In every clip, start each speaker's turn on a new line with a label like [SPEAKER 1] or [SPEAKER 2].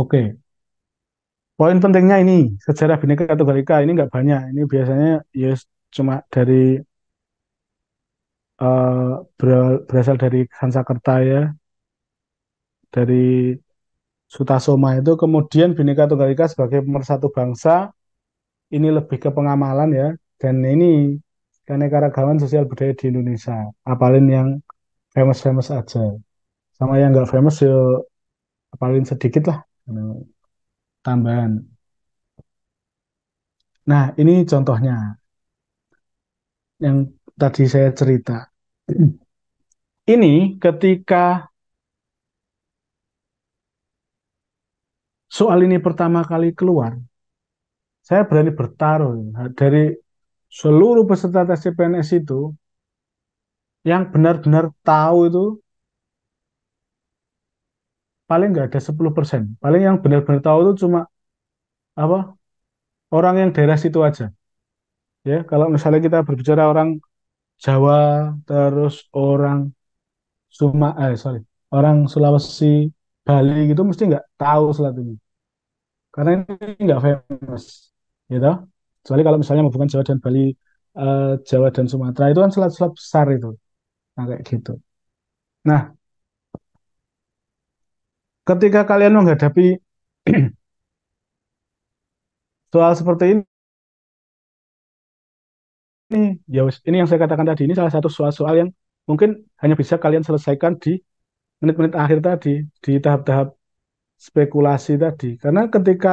[SPEAKER 1] Oke. Poin pentingnya ini, sejarah Bhinneka Tunggal Ika ini nggak banyak. Ini biasanya ya cuma dari uh, berasal dari Sansakerta ya, dari Sutasoma itu kemudian Bhinneka Tunggal Ika sebagai pemersatu bangsa ini lebih ke pengamalan ya dan ini keanekaragaman sosial budaya di Indonesia apalin yang famous famous aja sama yang nggak famous ya apalin sedikit lah tambahan. Nah, ini contohnya yang tadi saya cerita. Ini ketika soal ini pertama kali keluar, saya berani bertaruh dari seluruh peserta tes CPNS itu yang benar-benar tahu itu paling nggak ada 10%. Paling yang benar-benar tahu itu cuma apa orang yang daerah situ aja. Ya, kalau misalnya kita berbicara orang Jawa, terus orang Suma, eh sorry, orang Sulawesi, Bali gitu mesti nggak tahu selat ini. Karena ini nggak famous, gitu. Kecuali kalau misalnya bukan Jawa dan Bali, eh, Jawa dan Sumatera itu kan selat-selat besar itu. Nah, kayak gitu. Nah, ketika kalian menghadapi soal seperti ini ini ya ini yang saya katakan tadi ini salah satu soal-soal yang mungkin hanya bisa kalian selesaikan di menit-menit akhir tadi di tahap-tahap spekulasi tadi karena ketika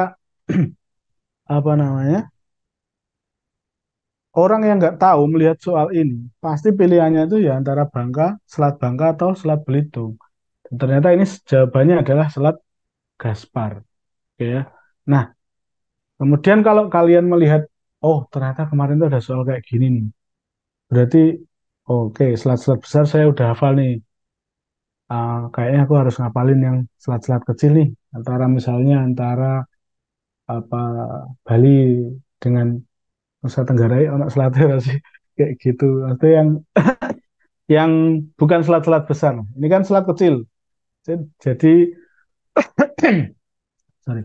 [SPEAKER 1] apa namanya orang yang nggak tahu melihat soal ini pasti pilihannya itu ya antara Bangka, Selat Bangka atau Selat Belitung Ternyata ini jawabannya adalah selat Gaspar. Ya. Nah, kemudian kalau kalian melihat, oh ternyata kemarin itu ada soal kayak gini nih. Berarti, oke, okay, selat-selat besar saya udah hafal nih. Uh, kayaknya aku harus ngapalin yang selat-selat kecil nih. Antara misalnya antara apa Bali dengan Nusa Tenggara ya, anak selatnya sih kayak gitu. Atau yang yang bukan selat-selat besar. Ini kan selat kecil. Jadi sorry.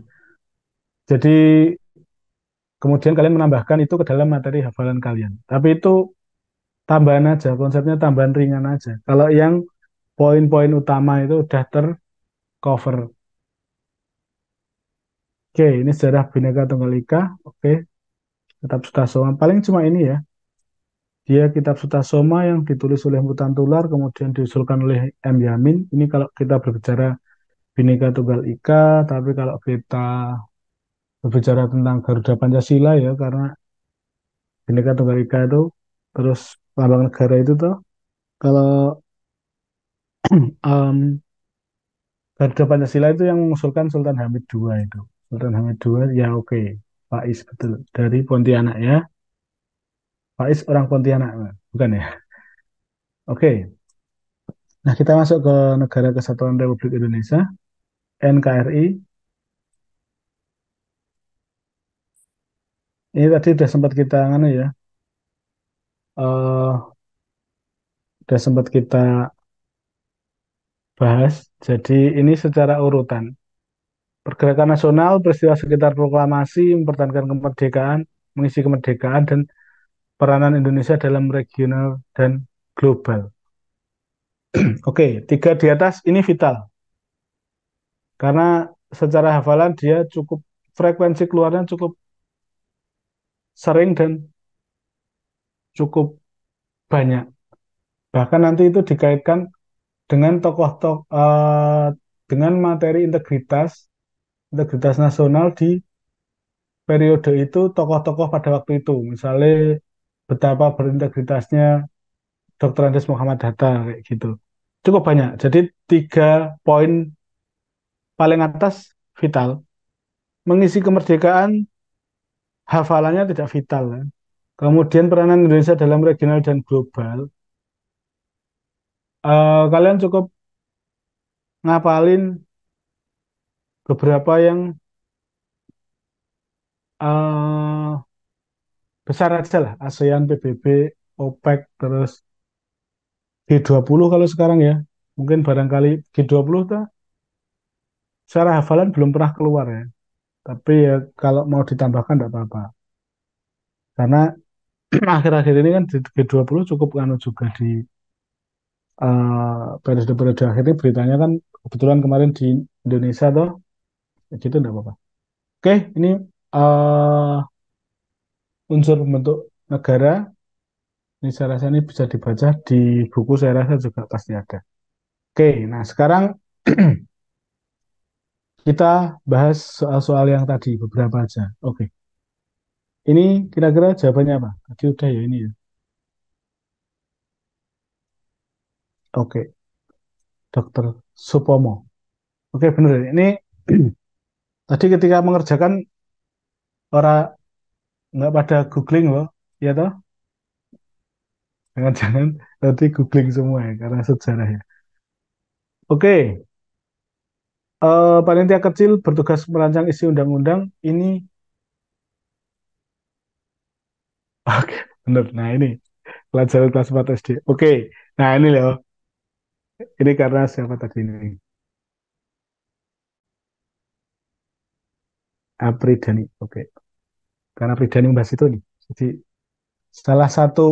[SPEAKER 1] Jadi kemudian kalian menambahkan itu ke dalam materi hafalan kalian. Tapi itu tambahan aja, konsepnya tambahan ringan aja. Kalau yang poin-poin utama itu udah tercover. Oke, ini sejarah Bineka Tunggal Ika. Oke, tetap sudah soal. Paling cuma ini ya, dia kitab Suta Soma yang ditulis oleh Tular kemudian diusulkan oleh M. Yamin. Ini kalau kita berbicara Bhinneka Tunggal Ika, tapi kalau kita berbicara tentang Garuda Pancasila ya karena Bhinneka Tunggal Ika itu terus lambang negara itu tuh kalau um, Garuda Pancasila itu yang mengusulkan Sultan Hamid II itu. Sultan Hamid II ya oke okay, Pak Is betul dari Pontianak ya. Faiz orang Pontianak, bukan ya? Oke. Okay. Nah, kita masuk ke Negara Kesatuan Republik Indonesia, NKRI. Ini tadi udah sempat kita nganu ya. Uh, udah sempat kita bahas. Jadi ini secara urutan. Pergerakan nasional, peristiwa sekitar proklamasi, mempertahankan kemerdekaan, mengisi kemerdekaan, dan peranan Indonesia dalam regional dan global. Oke, okay, tiga di atas ini vital. Karena secara hafalan dia cukup frekuensi keluarnya cukup sering dan cukup banyak. Bahkan nanti itu dikaitkan dengan tokoh-tokoh uh, dengan materi integritas integritas nasional di periode itu tokoh-tokoh pada waktu itu. Misalnya betapa berintegritasnya Dr. Andes Muhammad Hatta kayak gitu. Cukup banyak. Jadi tiga poin paling atas vital. Mengisi kemerdekaan hafalannya tidak vital. Ya. Kemudian peranan Indonesia dalam regional dan global. Uh, kalian cukup ngapalin beberapa yang uh, besar aja lah ASEAN, PBB, OPEC, terus G20 kalau sekarang ya. Mungkin barangkali G20 tuh secara hafalan belum pernah keluar ya. Tapi ya kalau mau ditambahkan tidak apa-apa. Karena akhir-akhir ini kan di G20 cukup kan juga di uh, periode-periode akhir ini beritanya kan kebetulan kemarin di Indonesia tuh. Ya gitu tidak apa-apa. Oke, ini uh, unsur bentuk negara ini saya rasa ini bisa dibaca di buku saya rasa juga pasti ada. Oke, nah sekarang kita bahas soal-soal yang tadi beberapa aja. Oke. Ini kira-kira jawabannya apa? Tadi udah ya ini ya. Oke. Dokter Supomo. Oke, benar. Ini tadi ketika mengerjakan orang nggak pada googling loh ya toh jangan-jangan nanti googling semua ya karena sejarah ya oke uh, panitia kecil bertugas merancang isi undang-undang ini oke benar nah ini pelajaran kelas 4 SD oke nah ini loh ini karena siapa tadi ini Apri Dani oke karena Frida ini membahas itu nih. Jadi salah satu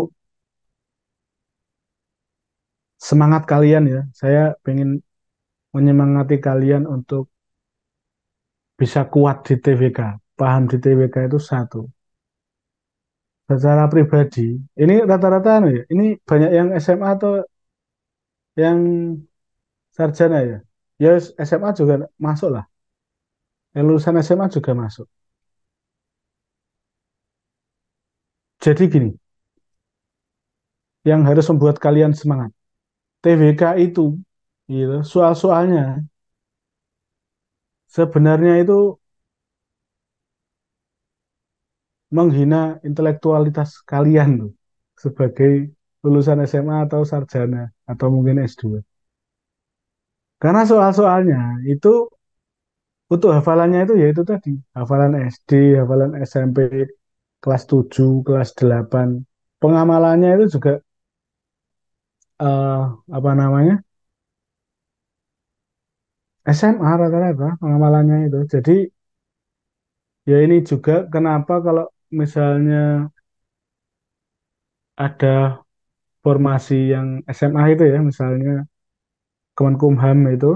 [SPEAKER 1] semangat kalian ya, saya pengen menyemangati kalian untuk bisa kuat di TWK, paham di TWK itu satu. Secara pribadi, ini rata-rata anu ya, ini banyak yang SMA atau yang sarjana ya. Ya SMA juga masuk lah. Yang lulusan SMA juga masuk Jadi gini, yang harus membuat kalian semangat. TBK itu, gitu, soal-soalnya sebenarnya itu menghina intelektualitas kalian tuh, sebagai lulusan SMA atau sarjana atau mungkin S2. Karena soal-soalnya itu untuk hafalannya itu yaitu tadi hafalan SD, hafalan SMP, kelas 7, kelas 8. Pengamalannya itu juga uh, apa namanya? SMA rata-rata pengamalannya itu. Jadi ya ini juga kenapa kalau misalnya ada formasi yang SMA itu ya misalnya Kemenkumham itu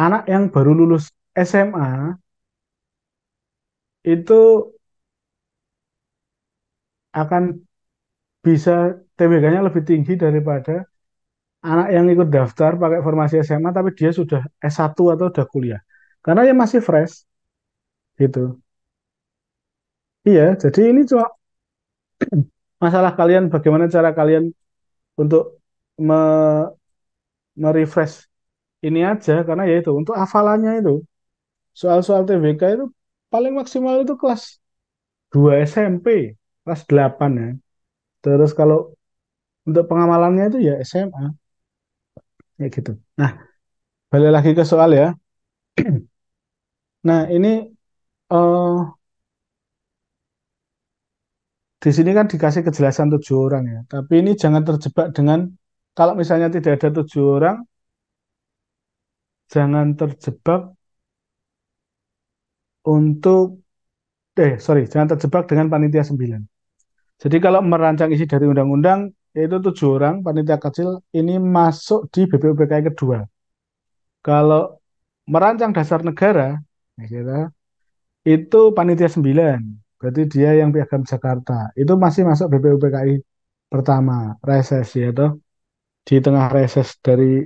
[SPEAKER 1] anak yang baru lulus SMA itu akan bisa TBK-nya lebih tinggi daripada anak yang ikut daftar pakai formasi SMA tapi dia sudah S1 atau sudah kuliah. Karena dia ya masih fresh. Gitu. Iya, jadi ini cuma masalah kalian bagaimana cara kalian untuk me merefresh ini aja karena ya itu untuk hafalannya itu soal-soal TBK itu paling maksimal itu kelas 2 SMP kelas 8 ya. Terus kalau untuk pengamalannya itu ya SMA. Ya gitu. Nah, balik lagi ke soal ya. nah, ini uh, di sini kan dikasih kejelasan tujuh orang ya. Tapi ini jangan terjebak dengan kalau misalnya tidak ada tujuh orang, jangan terjebak untuk eh sorry jangan terjebak dengan panitia 9 jadi kalau merancang isi dari undang-undang yaitu tujuh orang panitia kecil ini masuk di BPUPKI kedua. Kalau merancang dasar negara, kira ya gitu, itu panitia sembilan, berarti dia yang piagam Jakarta. Itu masih masuk BPUPKI pertama reses ya toh di tengah reses dari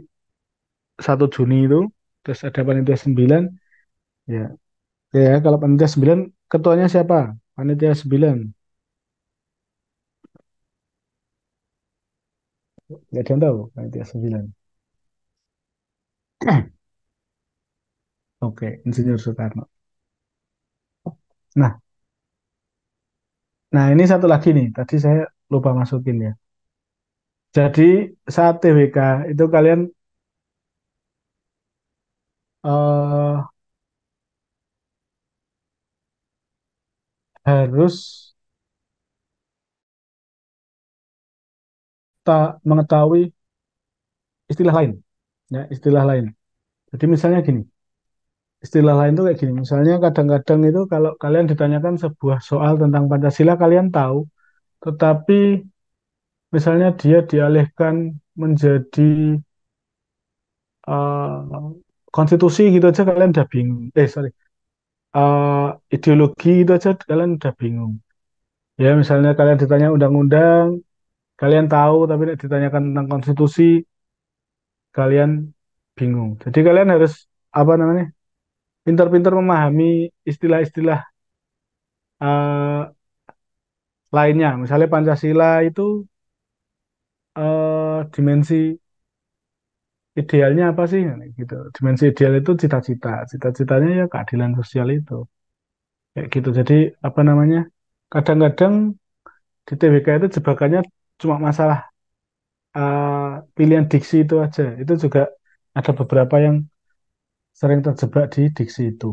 [SPEAKER 1] 1 Juni itu terus ada panitia sembilan, ya ya kalau panitia sembilan ketuanya siapa panitia sembilan Gak ada yang tahu sembilan oke insinyur Soekarno nah nah ini satu lagi nih tadi saya lupa masukin ya jadi saat TWK itu kalian uh, harus kita mengetahui istilah lain ya istilah lain jadi misalnya gini istilah lain itu kayak gini misalnya kadang-kadang itu kalau kalian ditanyakan sebuah soal tentang Pancasila kalian tahu tetapi misalnya dia dialihkan menjadi uh, konstitusi gitu aja kalian udah bingung eh sorry uh, ideologi gitu aja kalian udah bingung ya misalnya kalian ditanya undang-undang Kalian tahu tapi ditanyakan tentang konstitusi kalian bingung. Jadi kalian harus apa namanya? pintar-pintar memahami istilah-istilah uh, lainnya. Misalnya Pancasila itu uh, dimensi idealnya apa sih gitu dimensi ideal itu cita-cita cita-citanya ya keadilan sosial itu kayak gitu jadi apa namanya kadang-kadang di TBK itu jebakannya cuma masalah uh, pilihan diksi itu aja. Itu juga ada beberapa yang sering terjebak di diksi itu.